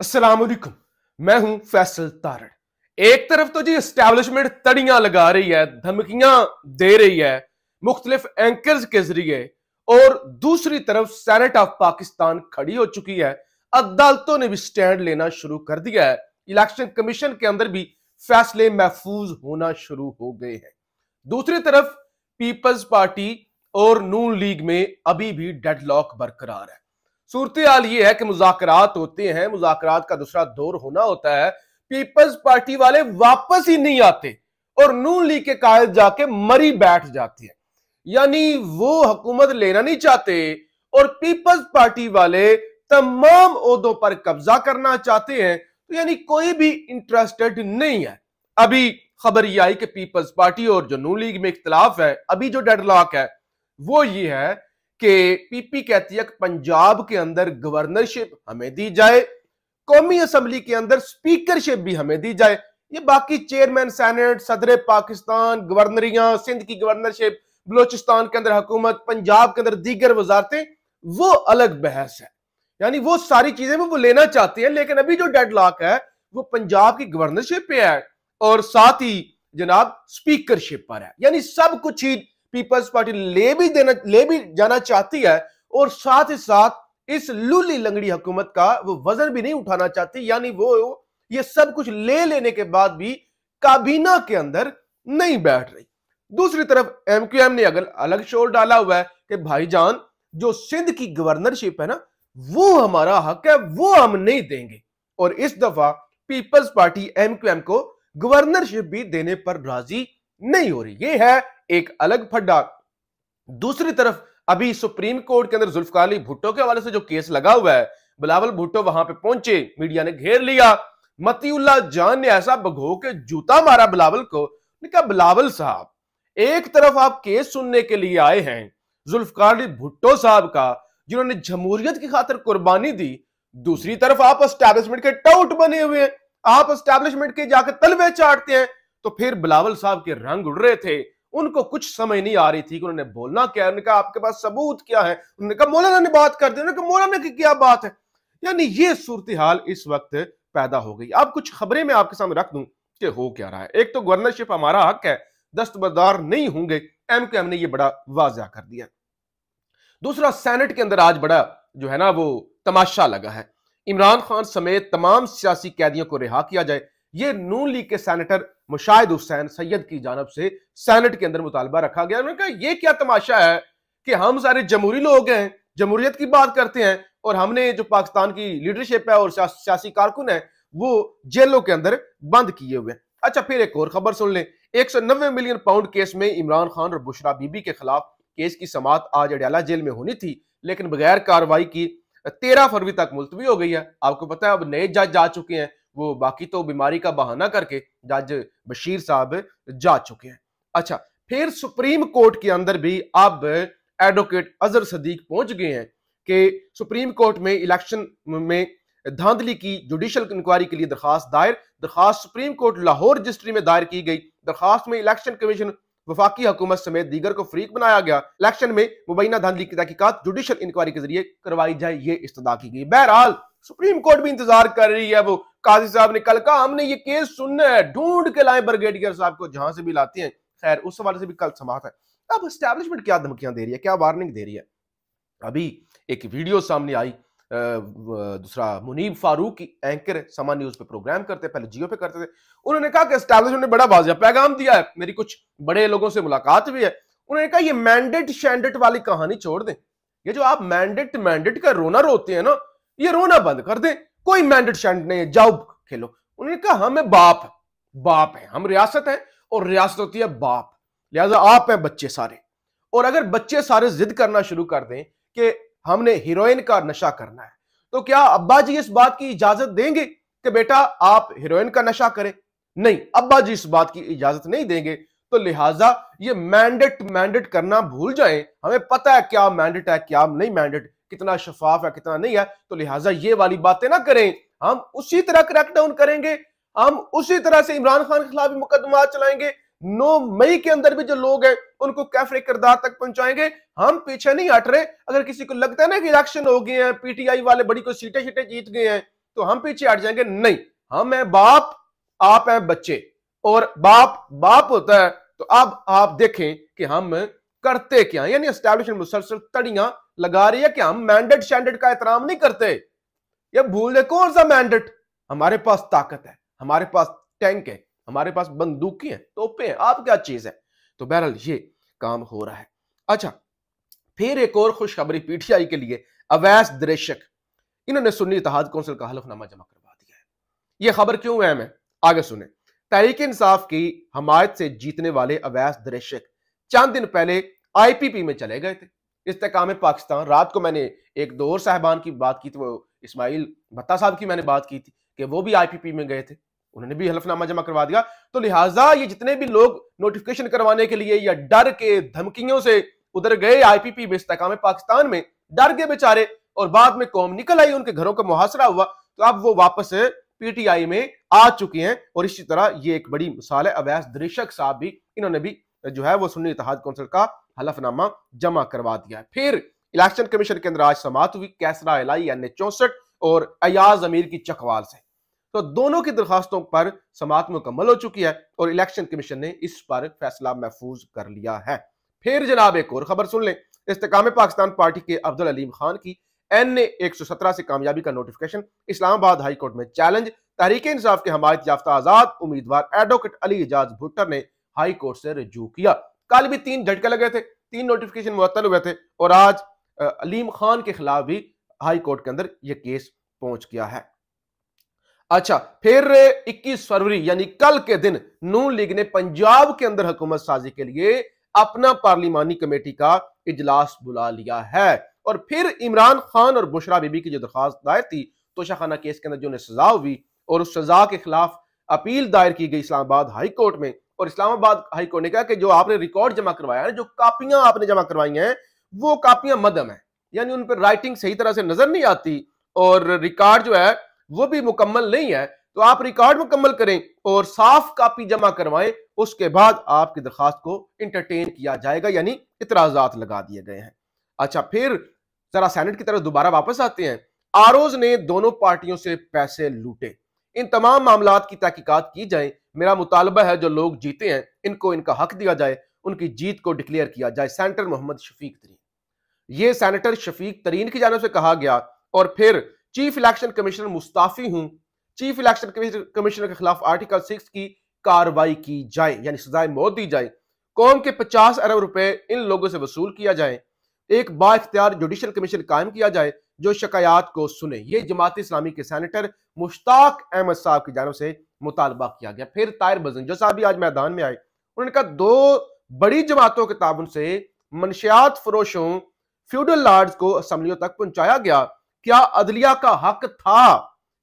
असलम मैं हूं फैसल तारण एक तरफ तो जी इस्टेब्लिशमेंट तड़ियां लगा रही है धमकियां दे रही है मुख्तलिफ एंकर के जरिए और दूसरी तरफ सेनेट ऑफ पाकिस्तान खड़ी हो चुकी है अदालतों ने भी स्टैंड लेना शुरू कर दिया है इलेक्शन कमीशन के अंदर भी फैसले महफूज होना शुरू हो गए हैं दूसरी तरफ पीपल्स पार्टी और नून लीग में अभी भी डेडलॉक बरकरार है सूरत हाल ये है कि मुजाकर होते हैं मुजाकर का दूसरा दौर होना होता है पीपल्स पार्टी वाले वापस ही नहीं आते और नून लीग के कायद जाके मरी बैठ जाती है यानी वो हुकूमत लेना नहीं चाहते और पीपल्स पार्टी वाले तमाम उहदों पर कब्जा करना चाहते हैं तो यानी कोई भी इंटरेस्टेड नहीं है अभी खबर यह आई कि पीपल्स पार्टी और जो नू लीग में इख्तलाफ है अभी जो डेडलॉक है वो ये है कि पीपी कहती है पंजाब के अंदर गवर्नरशिप हमें दी जाए कौमी असम्बली के अंदर स्पीकरशिप भी हमें दी जाए ये बाकी चेयरमैन सैनेट सदर पाकिस्तान गवर्नरियां सिंध की गवर्नरशिप बलोचिस्तान के अंदर हुकूमत पंजाब के अंदर दीगर वजारतें वो अलग बहस है यानी वो सारी चीजें वो लेना चाहते हैं लेकिन अभी जो डेड लॉक है वो पंजाब की गवर्नरशिप पे है और साथ ही जनाब स्पीकरशिप पर है यानी सब कुछ ही पीपल्स पार्टी ले भी देना ले भी जाना चाहती है और साथ ही साथ इस लूली लंगड़ी हुकूमत का वो वजन भी नहीं उठाना चाहती यानी वो ये सब कुछ ले लेने के बाद भी काबीना के अंदर नहीं बैठ रही दूसरी तरफ एमक्यूएम ने अगर अलग शोर डाला हुआ है कि भाईजान जो सिंध की गवर्नरशिप है ना वो हमारा हक है वो हम नहीं देंगे और इस दफा पीपल्स पार्टी एमक्यूएम को गवर्नरशिप भी देने पर राजी नहीं हो रही ये है एक अलग फड्डा दूसरी तरफ अभी सुप्रीम कोर्ट के अंदर जुल्फकार अली भुट्टो के हवाले से जो केस लगा हुआ है बिलावल भुट्टो वहां पे पहुंचे मीडिया ने घेर लिया मतीउल्ला जान ने ऐसा भगो के जूता मारा बिलावल को कहा बिलावल साहब एक तरफ आप केस सुनने के लिए आए हैं जुल्फकार अली भुट्टो साहब का जिन्होंने जमहूरियत की खातर कुर्बानी दी दूसरी तरफ आप एस्टैब्लिशमेंट के टाउट बने हुए हैं आप एस्टैब्लिशमेंट के जाकर तलवे चाटते हैं तो फिर बिलावल साहब के रंग उड़ रहे थे उनको कुछ समझ नहीं आ रही थी कि उन्होंने बोलना क्या उन्होंने कहा आपके पास सबूत क्या है उन्होंने कहा मौलाना ने बात कर दी उन्होंने कहा मौलाना की क्या बात है यानी ये सूरत हाल इस वक्त पैदा हो गई अब कुछ खबरें मैं आपके सामने रख दूं कि हो क्या रहा है एक तो गवर्नरशिप हमारा हक है दस्तबरदार नहीं होंगे एम क्यू एम ने यह बड़ा वाजह कर दिया दूसरा सैनेट के अंदर आज बड़ा जो है ना वो तमाशा लगा है इमरान खान समेत तमाम सियासी कैदियों को रिहा किया जाए ये नून लीग के सैनिटर मुशाहिद हुसैन सैयद की जानब से सैनेट के अंदर मुतालबा रखा गया उन्होंने कहा यह क्या तमाशा है कि हम सारे जमहूरी लोग हैं जमहूरियत की बात करते हैं और हमने जो पाकिस्तान की लीडरशिप है और सियासी कारकुन है वो जेलों के अंदर बंद किए हुए हैं अच्छा फिर एक और खबर सुन लें एक सौ नब्बे मिलियन पाउंड केस में इमरान खान और बुशरा बीबी के खिलाफ केस की समात आज अडयाला जेल में होनी थी लेकिन बगैर कार्रवाई की तेरह फरवरी तक मुलतवी हो गई है आपको पता है अब नए जज जा चुके हैं वो बाकी तो बीमारी का बहाना करके जज बशीर साहब जा चुके हैं अच्छा फिर सुप्रीम कोर्ट के अंदर भी अब एडवोकेट अजहर सदीक पहुंच गए हैं कि सुप्रीम कोर्ट में इलेक्शन में धांधली की जुडिशल इंक्वायरी के लिए दरखास्त दायर दरखास्त सुप्रीम कोर्ट लाहौर रजिस्ट्री में दायर की गई दरखास्त में इलेक्शन कमीशन वफाकी हुकूमत समेत दीगर को फ्रीक बनाया गया इलेक्शन में मुबैना धांधली की तहकीकत जुडिशल इंक्वायरी के जरिए करवाई जाए ये इस्तः की गई बहरहाल सुप्रीम कोर्ट भी इंतजार कर रही है वो काजी साहब ने कल कहा हमने ये केस सुनना है ढूंढ के लाए ब्रिगेडियर साहब को जहां से भी लाते हैं खैर उस हवाले से भी कल समाप्त है अब स्टैब्लिशमेंट क्या धमकियां दे रही है क्या वार्निंग दे रही है अभी एक वीडियो सामने आई दूसरा मुनीब फारूक की एंकर समा न्यूज पे प्रोग्राम करते पहले जियो पे करते थे उन्होंने कहा कि स्टैब्लिशमेंट ने बड़ा वाजिया पैगाम दिया है मेरी कुछ बड़े लोगों से मुलाकात भी है उन्होंने कहा ये मैंडेट शैंडेट वाली कहानी छोड़ दें ये जो आप मैंडेट मैंडेट का रोना रोते हैं ना ये रोना बंद कर दे कोई मैंडेट शैंड नहीं है जाओ खेलो उन्होंने कहा हमें हाँ, बाप बाप है हम रियासत है और रियासत होती है बाप लिहाजा आप हैं बच्चे सारे और अगर बच्चे सारे जिद करना शुरू कर दें कि हमने हीरोइन का नशा करना है तो क्या अब्बा जी इस बात की इजाजत देंगे कि बेटा आप हीरोइन का नशा करें नहीं अब्बा जी इस बात की इजाजत नहीं देंगे तो लिहाजा ये मैंडेट मैंडेट करना भूल जाएं हमें पता है क्या मैंडेट है क्या नहीं मैंडेट कितना शफाफ है कितना नहीं है तो लिहाजा ये वाली बातें ना करें हम उसी तरह क्रैक डाउन करेंगे हम उसी तरह से इमरान खान के खिलाफ मुकदमा चलाएंगे नौ मई के अंदर भी जो लोग हैं उनको कैफरे किरदार तक पहुंचाएंगे हम पीछे नहीं हट रहे अगर किसी को लगता है ना कि इलेक्शन हो गए हैं पीटीआई वाले बड़ी कोई सीटें शीटें जीत गए हैं तो हम पीछे हट जाएंगे नहीं हम हैं बाप आप हैं बच्चे और बाप बाप होता है तो अब आप देखें कि हम करते क्या यानी एस्टैब्लिशमेंट मुसलसल तड़ियां लगा रही है कि हम मैंडेट शैंडेट का एहतराम नहीं करते ये भूल दे कौन सा मैंडेट हमारे पास ताकत है हमारे पास टैंक है हमारे पास बंदूकें हैं तोपे हैं आप क्या चीज है तो बहरहाल ये काम हो रहा है अच्छा फिर एक और खुशखबरी पीटीआई के लिए अवैस दृशक इन्होंने सुन्नी इतिहाद कौंसिल का हलफनामा जमा करवा दिया है यह खबर क्यों है मैं आगे सुने तहरीक इंसाफ की हमायत से जीतने वाले अवैस दृशक चंद दिन पहले आईपीपी में चले गए थे इस्तेकाम पाकिस्तान रात को मैंने एक दो और साहबान की बात की थी वो इसमाइल भत्ता साहब की मैंने बात की थी कि वो भी आईपीपी में गए थे उन्होंने भी हलफनामा जमा करवा दिया तो लिहाजा ये जितने भी लोग नोटिफिकेशन करवाने के लिए या डर के धमकियों से उधर गए आईपीपी में इस्तेकाम पाकिस्तान में डर गए बेचारे और बाद में कौम निकल आई उनके घरों का मुहासरा हुआ तो अब वो वापस पीटीआई में आ चुके हैं और इसी तरह ये एक बड़ी मिसाल है अवैस दृशक साहब भी इन्होंने भी जो है वो सुन्नी इतिहाद कौंसिल का हलफनामा जमा करवा दिया है फिर इलेक्शन कमीशन के अंदर आज समात हुई कैसरा एलाई एन चौसठ और अयाज अमीर की चकवाल से तो दोनों की दरखास्तों पर समात मुकम्मल हो चुकी है और इलेक्शन कमीशन ने इस पर फैसला महफूज कर लिया है फिर जनाब एक और खबर सुन लें इस्तेकाम पाकिस्तान पार्टी के अब्दुल अलीम खान की एन ने एक सौ सत्रह से कामयाबी का नोटिफिकेशन इस्लामाबाद हाईकोर्ट में चैलेंज तहरीक इंसाफ के हमायत याफ्ता आजाद उम्मीदवार एडवोकेट अली एजाज भुट्टर ने हाईकोर्ट से रजू किया कल भी तीन झटके लगे थे तीन नोटिफिकेशन मुत्तल हुए थे और आज अलीम खान के खिलाफ भी हाई कोर्ट के अंदर यह केस पहुंच गया है अच्छा फिर 21 फरवरी यानी कल के दिन नून लीग ने पंजाब के अंदर हुकूमत साजी के लिए अपना पार्लिमानी कमेटी का इजलास बुला लिया है और फिर इमरान खान और बुशरा बीबी की जो दरख्वास्त दायर थी तोशाखाना केस के अंदर जो उन्हें सजा हुई और उस सजा के खिलाफ अपील दायर की गई इस्लामाबाद हाई कोर्ट में और इस्लामाबाद हाईकोर्ट ने कहा कि जो आपने रिकॉर्ड जमा करवाया है जो कापियां आपने जमा करवाई हैं वो कापियां मदम है यानी उन पर राइटिंग सही तरह से नजर नहीं आती और रिकॉर्ड जो है वो भी मुकम्मल नहीं है तो आप रिकॉर्ड मुकम्मल करें और साफ कापी जमा करवाएं उसके बाद आपकी दरखास्त को इंटरटेन किया जाएगा यानी इतराजात लगा दिए गए हैं अच्छा फिर जरा सैनेट की तरफ दोबारा वापस आते हैं आरोज ने दोनों पार्टियों से पैसे लूटे इन तमाम मामला की तहकीकत की जाए मेरा मुतालबा है जो लोग जीते हैं इनको इनका हक दिया जाए उनकी जीत को डिक्लेयर किया जाए सेनेटर मोहम्मद शफीक तरीन ये सैनिटर शफीक तरीन की जानव से कहा गया और फिर चीफ इलेक्शन कमिश्नर मुस्ताफी हूं चीफ इलेक्शन कमिश्नर के खिलाफ आर्टिकल सिक्स की कार्रवाई की जाए यानी सजाए मौत दी जाए कौम के पचास अरब रुपए इन लोगों से वसूल किया जाए एक बाख्तियार जुडिशल कमीशन कायम किया जाए जो शिकायत को सुने ये जमात इस्लामी के सैनेटर मुश्ताक अहमद साहब की जानव से मुतालबा किया गया फिर तायर जो साहब भी आज मैदान में आए उन्होंने कहा दो बड़ी जमातों के ताबन से मनशियात फरोशों फ्यूडल लार्ड को असम्बलियों तक पहुंचाया गया क्या अदलिया का हक था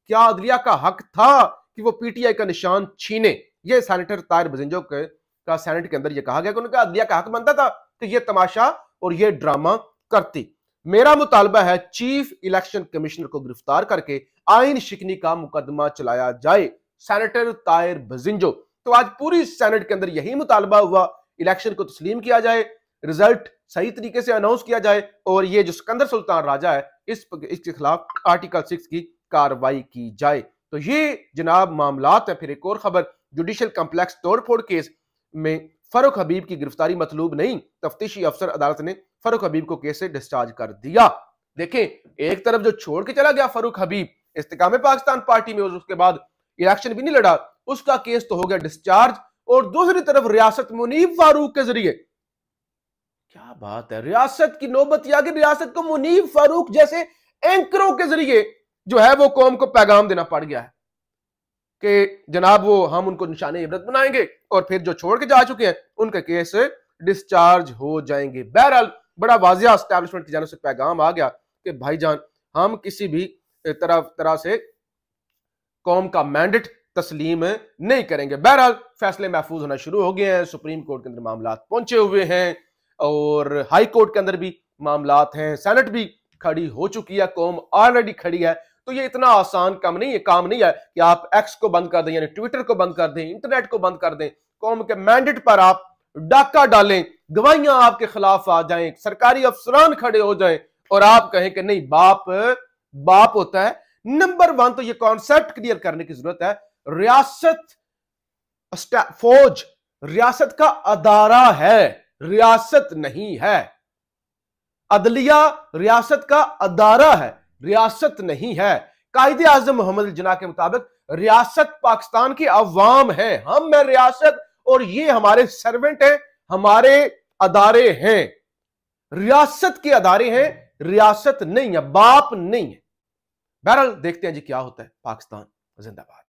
क्या अदलिया का हक था कि वो पीटीआई का निशान छीने ये सैनिटर तायर बजेंजो के का सैनेट के अंदर ये कहा गया कि उनका अदलिया का हक बनता था कि तो ये तमाशा और ये ड्रामा करती मेरा मुतालबा है चीफ इलेक्शन कमिश्नर को गिरफ्तार करके आइन शिकनी का मुकदमा चलाया जाए सैनेटर तायर बजिंजो तो आज पूरी सेनेट के अंदर यही मुतालबा हुआ इलेक्शन को तस्लीम किया जाए रिजल्ट सही तरीके से अनाउंस किया जाए और ये जो सिकंदर सुल्तान राजा है इस इसके खिलाफ आर्टिकल सिक्स की कार्रवाई की जाए तो ये जनाब मामला है फिर एक और खबर जुडिशियल कम्प्लेक्स तोड़फोड़ केस में फरुख हबीब की गिरफ्तारी मतलूब नहीं तफ्तीशी अफसर अदालत ने फरुख हबीब को केस से डिस्चार्ज कर दिया देखें एक तरफ जो छोड़ के चला गया फरुख हबीब इस्तेकाम पाकिस्तान पार्टी में उसके बाद इलेक्शन भी नहीं लड़ा उसका केस तो हो गया डिस्चार्ज और दूसरी तरफ रियासत मुनीब फारूक के जरिए क्या बात है रियासत की नौबत आगे रियासत को मुनीब फारूक जैसे एंकरों के जरिए जो है वो कौम को पैगाम देना पड़ गया है कि जनाब वो हम उनको निशान इबरत बनाएंगे और फिर जो छोड़ के जा चुके हैं उनके केस डिस्चार्ज हो जाएंगे बहरहाल बड़ा वाजिया स्टैब्लिशमेंट की जानव से पैगाम आ गया कि भाई जान हम किसी भी तरह तरह से कौम का मैंडेट तस्लीम नहीं करेंगे बहरहाल फैसले महफूज होना शुरू हो गए हैं सुप्रीम कोर्ट के अंदर मामला पहुंचे हुए हैं और हाई कोर्ट के अंदर भी मामला हैं सेनेट भी खड़ी हो चुकी है कौम ऑलरेडी खड़ी है तो ये इतना आसान काम नहीं है काम नहीं है कि आप एक्स को बंद कर दें यानी ट्विटर को बंद कर दें इंटरनेट को बंद कर दें कौम के मैंडेट पर आप डाका डालें गवाहियां आपके खिलाफ आ जाएं सरकारी अफसरान खड़े हो जाएं और आप कहें कि नहीं बाप बाप होता है नंबर वन तो ये कॉन्सेप्ट क्लियर करने की जरूरत है रियासत फौज रियासत का अदारा है रियासत नहीं है अदलिया रियासत का अदारा है रियासत नहीं है कायद आजम मोहम्मद जना के मुताबिक रियासत पाकिस्तान की अवाम है हम है रियासत और ये हमारे सर्वेंट हैं हमारे अदारे हैं रियासत के अदारे हैं रियासत नहीं है बाप नहीं है बहरहाल देखते हैं जी क्या होता है पाकिस्तान जिंदाबाद